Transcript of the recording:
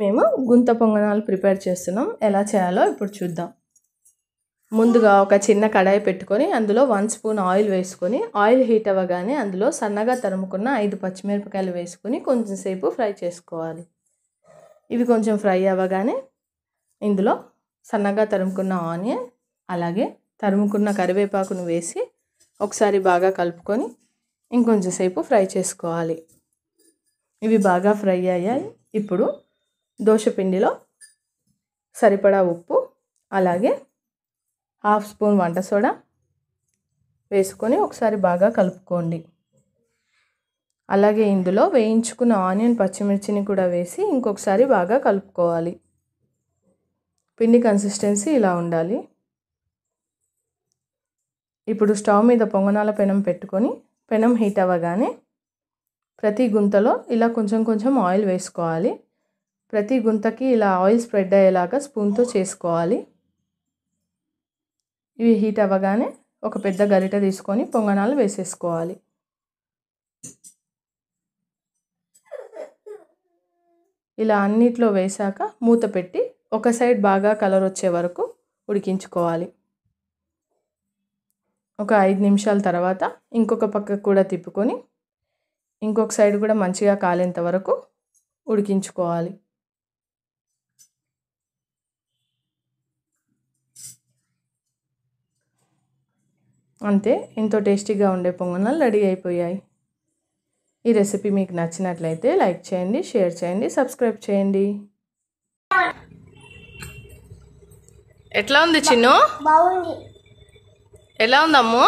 మేము గుంత పొంగనాలు ప్రిపేర్ చేస్తున్నాం ఎలా చేయాలో ఇప్పుడు చూద్దాం ముందుగా ఒక చిన్న కడాయి పెట్టుకొని అందులో వన్ స్పూన్ ఆయిల్ వేసుకొని ఆయిల్ హీట్ అవ్వగానే అందులో సన్నగా తరుముకున్న ఐదు పచ్చిమిరపకాయలు వేసుకొని కొంచెంసేపు ఫ్రై చేసుకోవాలి ఇవి కొంచెం ఫ్రై అవ్వగానే ఇందులో సన్నగా తరుముకున్న ఆనియన్ అలాగే తరుముకున్న కరివేపాకును వేసి ఒకసారి బాగా కలుపుకొని ఇంకొంచెంసేపు ఫ్రై చేసుకోవాలి ఇవి బాగా ఫ్రై అయ్యాయి ఇప్పుడు దోశపిండిలో సరిపడా ఉప్పు అలాగే హాఫ్ స్పూన్ వంట సోడా వేసుకొని ఒకసారి బాగా కలుపుకోండి అలాగే ఇందులో వేయించుకున్న ఆనియన్ పచ్చిమిర్చిని కూడా వేసి ఇంకొకసారి బాగా కలుపుకోవాలి పిండి కన్సిస్టెన్సీ ఇలా ఉండాలి ఇప్పుడు స్టవ్ మీద పొంగనాల పెనం పెట్టుకొని పెనం హీట్ అవ్వగానే ప్రతి గుంతలో ఇలా కొంచెం కొంచెం ఆయిల్ వేసుకోవాలి ప్రతి గుంతకి ఇలా ఆయిల్ స్ప్రెడ్ అయ్యేలాగా స్పూన్తో చేసుకోవాలి ఇవి హీట్ అవ్వగానే ఒక పెద్ద గరిట తీసుకొని పొంగనాలు వేసేసుకోవాలి ఇలా అన్నిట్లో వేశాక మూత పెట్టి ఒక సైడ్ బాగా కలర్ వచ్చే వరకు ఉడికించుకోవాలి ఒక ఐదు నిమిషాల తర్వాత ఇంకొక పక్క కూడా తిప్పుకొని ఇంకొక సైడ్ కూడా మంచిగా కాలేంత వరకు ఉడికించుకోవాలి అంతే ఎంతో టేస్టీగా ఉండే పొంగనాలు రెడీ అయిపోయాయి ఈ రెసిపీ మీకు నచ్చినట్లయితే లైక్ చేయండి షేర్ చేయండి సబ్స్క్రైబ్ చేయండి ఎట్లా ఉంది చిన్ను ఎలా ఉందమ్ము